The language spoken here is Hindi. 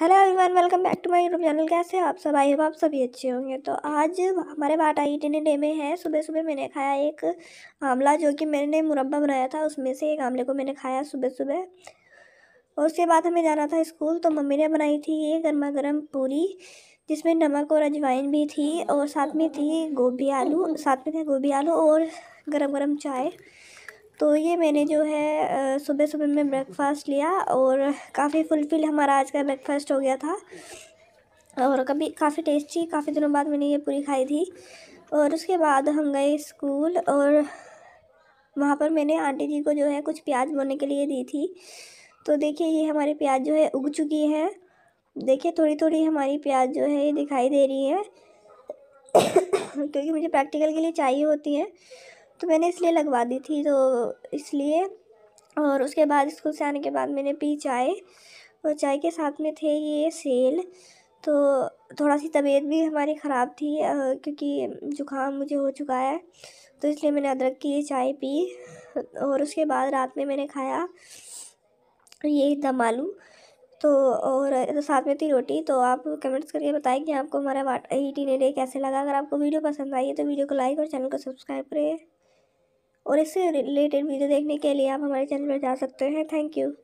hello everyone welcome back to my YouTube channel कैसे हैं आप सब आई हो आप सभी अच्छे होंगे तो आज हमारे बाटा ही डिनर डे में है सुबह सुबह मैंने खाया एक आंवला जो कि मैंने मुरब्बा बनाया था उसमें से एक आंवले को मैंने खाया सुबह सुबह और उसके बाद हमें जाना था स्कूल तो मम्मी ने बनाई थी ये गर्मा गर्म पूरी जिसमें नमक और अजवाइन भी थी और साथ में थी गोभी आलू साथ में था गोभी आलू और गर्म गर्म चाय तो ये मैंने जो है सुबह सुबह में ब्रेकफास्ट लिया और काफ़ी फुलफ़िल हमारा आज का ब्रेकफास्ट हो गया था और कभी काफ़ी टेस्टी काफ़ी दिनों बाद मैंने ये पूरी खाई थी और उसके बाद हम गए स्कूल और वहाँ पर मैंने आंटी जी को जो है कुछ प्याज बोने के लिए दी थी तो देखिए ये हमारे प्याज जो है उग चुकी है देखिए थोड़ी थोड़ी हमारी प्याज जो है ये दिखाई दे रही है क्योंकि मुझे प्रैक्टिकल के लिए चाहिए होती हैं तो मैंने इसलिए लगवा दी थी तो इसलिए और उसके बाद स्कूल से आने के बाद मैंने पी चाय और चाय के साथ में थे ये सेल तो थोड़ा सी तबीयत भी हमारी ख़राब थी क्योंकि जुकाम मुझे हो चुका है तो इसलिए मैंने अदरक की ये चाय पी और उसके बाद रात में मैंने खाया ये दम आलू तो और तो साथ में थी रोटी तो आप कमेंट्स करके बताएं कि आपको हमारा वाट ई टीन कैसे लगा अगर आपको वीडियो पसंद आई है तो वीडियो को लाइक और चैनल को सब्सक्राइब करें और इससे रिलेटेड वीडियो देखने के लिए आप हमारे चैनल पर जा सकते हैं थैंक यू